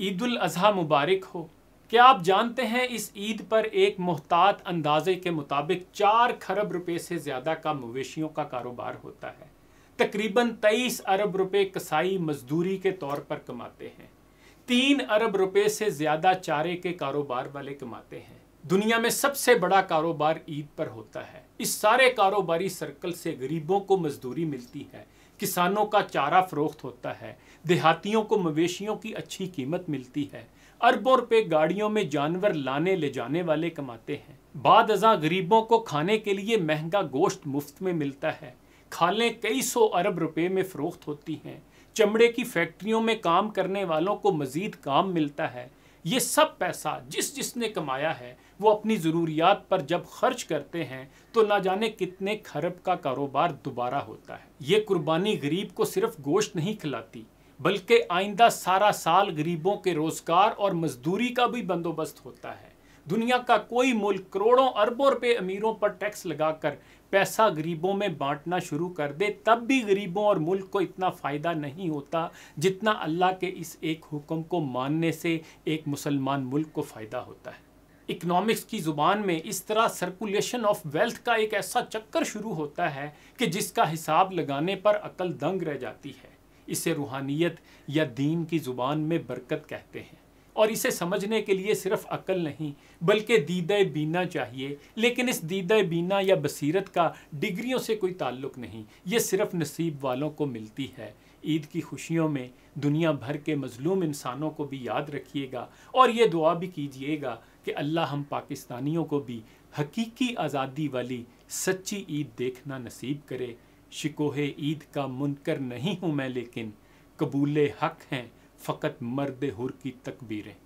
ईद अजहा मुबारक हो क्या आप जानते हैं इस ईद पर एक मोहतात अंदाजे के मुताबिक चार खरब रुपए से ज़्यादा का मवेशियों का कारोबार होता है तकरीबन तेईस अरब रुपए कसाई मजदूरी के तौर पर कमाते हैं तीन अरब रुपए से ज़्यादा चारे के कारोबार वाले कमाते हैं दुनिया में सबसे बड़ा कारोबार ईद पर होता है इस सारे कारोबारी सर्कल से गरीबों को मजदूरी मिलती है किसानों का चारा फरोख्त होता है देहातियों को मवेशियों की अच्छी कीमत मिलती है अरबों रुपए गाड़ियों में जानवर लाने ले जाने वाले कमाते हैं बाद अजा गरीबों को खाने के लिए महंगा गोश्त मुफ्त में मिलता है खालें कई सौ अरब रुपए में फ़रोख्त होती हैं चमड़े की फैक्ट्रियों में काम करने वालों को मज़ीद काम मिलता है ये सब पैसा जिस जिसने कमाया है वो अपनी ज़रूरियात पर जब खर्च करते हैं तो ना जाने कितने खरब का कारोबार दोबारा होता है ये कुर्बानी गरीब को सिर्फ गोश्त नहीं खिलाती बल्कि आइंदा सारा साल गरीबों के रोज़गार और मजदूरी का भी बंदोबस्त होता है दुनिया का कोई मुल्क करोड़ों अरबों रुपये अमीरों पर टैक्स लगाकर पैसा गरीबों में बांटना शुरू कर दे तब भी गरीबों और मुल्क को इतना फ़ायदा नहीं होता जितना अल्लाह के इस एक हुक्म को मानने से एक मुसलमान मुल्क को फ़ायदा होता है इकनॉमिक्स की ज़ुबान में इस तरह सर्कुलेशन ऑफ वेल्थ का एक ऐसा चक्कर शुरू होता है कि जिसका हिसाब लगाने पर अकल दंग रह जाती है इसे रूहानियत या दीन की ज़ुबान में बरकत कहते हैं और इसे समझने के लिए सिर्फ अकल नहीं बल्कि दीदा बीना चाहिए लेकिन इस दीदा बीना या बसीरत का डिग्रियों से कोई ताल्लुक नहीं ये सिर्फ नसीब वालों को मिलती है ईद की खुशियों में दुनिया भर के मज़लूम इंसानों को भी याद रखिएगा और ये दुआ भी कीजिएगा कि अल्लाह हम पाकिस्तानियों को भी हकीकी आज़ादी वाली सच्ची ईद देखना नसीब करे शिकोहे ईद का मुनकर नहीं हूँ मैं लेकिन कबूल हक हैं फ़कत मर्द हुर की तकबीरें